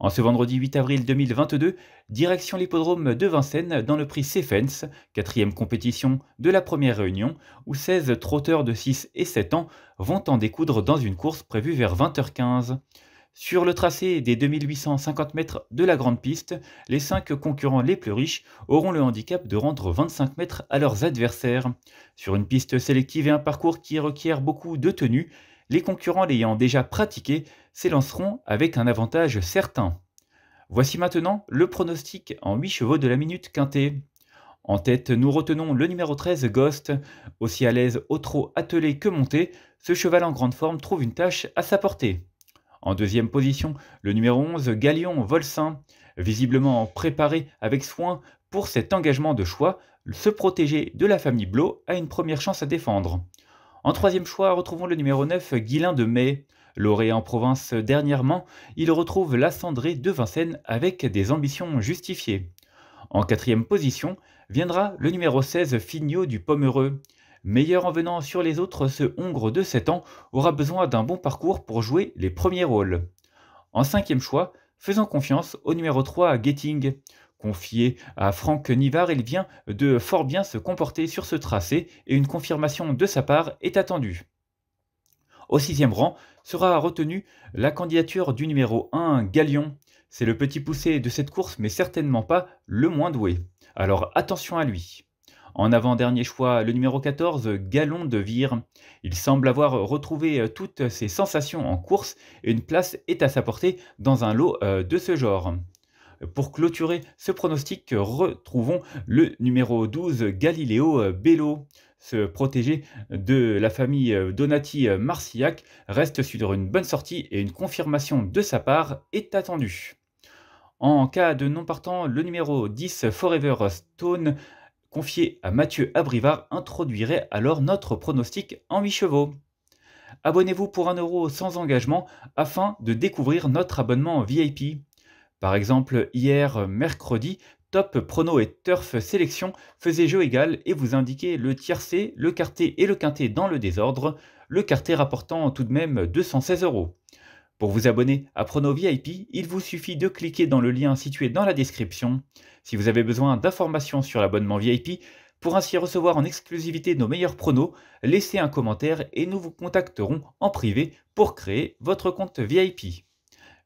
En ce vendredi 8 avril 2022, direction l'hippodrome de Vincennes dans le prix Cefens, quatrième compétition de la première réunion, où 16 trotteurs de 6 et 7 ans vont en découdre dans une course prévue vers 20h15. Sur le tracé des 2850 mètres de la grande piste, les 5 concurrents les plus riches auront le handicap de rendre 25 mètres à leurs adversaires. Sur une piste sélective et un parcours qui requiert beaucoup de tenue, les concurrents l'ayant déjà pratiqué s'élanceront avec un avantage certain. Voici maintenant le pronostic en 8 chevaux de la minute quintée. En tête, nous retenons le numéro 13 Ghost. Aussi à l'aise au trot attelé que monté, ce cheval en grande forme trouve une tâche à sa portée. En deuxième position, le numéro 11 Galion Volsin, visiblement préparé avec soin pour cet engagement de choix, se protéger de la famille Blo a une première chance à défendre. En troisième choix, retrouvons le numéro 9, Guilain de Mai. Lauréat en province dernièrement, il retrouve la Cendrée de Vincennes avec des ambitions justifiées. En quatrième position viendra le numéro 16, Fignot du Pomereux. Meilleur en venant sur les autres, ce Hongre de 7 ans aura besoin d'un bon parcours pour jouer les premiers rôles. En cinquième choix, faisons confiance au numéro 3, Getting. Confié à Franck Nivard, il vient de fort bien se comporter sur ce tracé et une confirmation de sa part est attendue. Au sixième rang sera retenue la candidature du numéro 1 Galion. C'est le petit poussé de cette course, mais certainement pas le moins doué. Alors attention à lui. En avant-dernier choix, le numéro 14, Galon de Vire. Il semble avoir retrouvé euh, toutes ses sensations en course et une place est à sa portée dans un lot euh, de ce genre pour clôturer ce pronostic, retrouvons le numéro 12, Galileo euh, Bello. Se protéger de la famille euh, donati euh, Marsillac reste sur une bonne sortie et une confirmation de sa part est attendue. En cas de non partant, le numéro 10 Forever Stone confié à Mathieu Abrivard introduirait alors notre pronostic en 8 chevaux. Abonnez-vous pour 1€ sans engagement afin de découvrir notre abonnement VIP. Par exemple, hier mercredi, Top Prono et Turf Sélection faisaient jeu égal et vous indiquaient le tiercé, le quarté et le quintet dans le désordre, le quarté rapportant tout de même 216 euros. Pour vous abonner à Prono VIP, il vous suffit de cliquer dans le lien situé dans la description. Si vous avez besoin d'informations sur l'abonnement VIP, pour ainsi recevoir en exclusivité nos meilleurs pronos, laissez un commentaire et nous vous contacterons en privé pour créer votre compte VIP.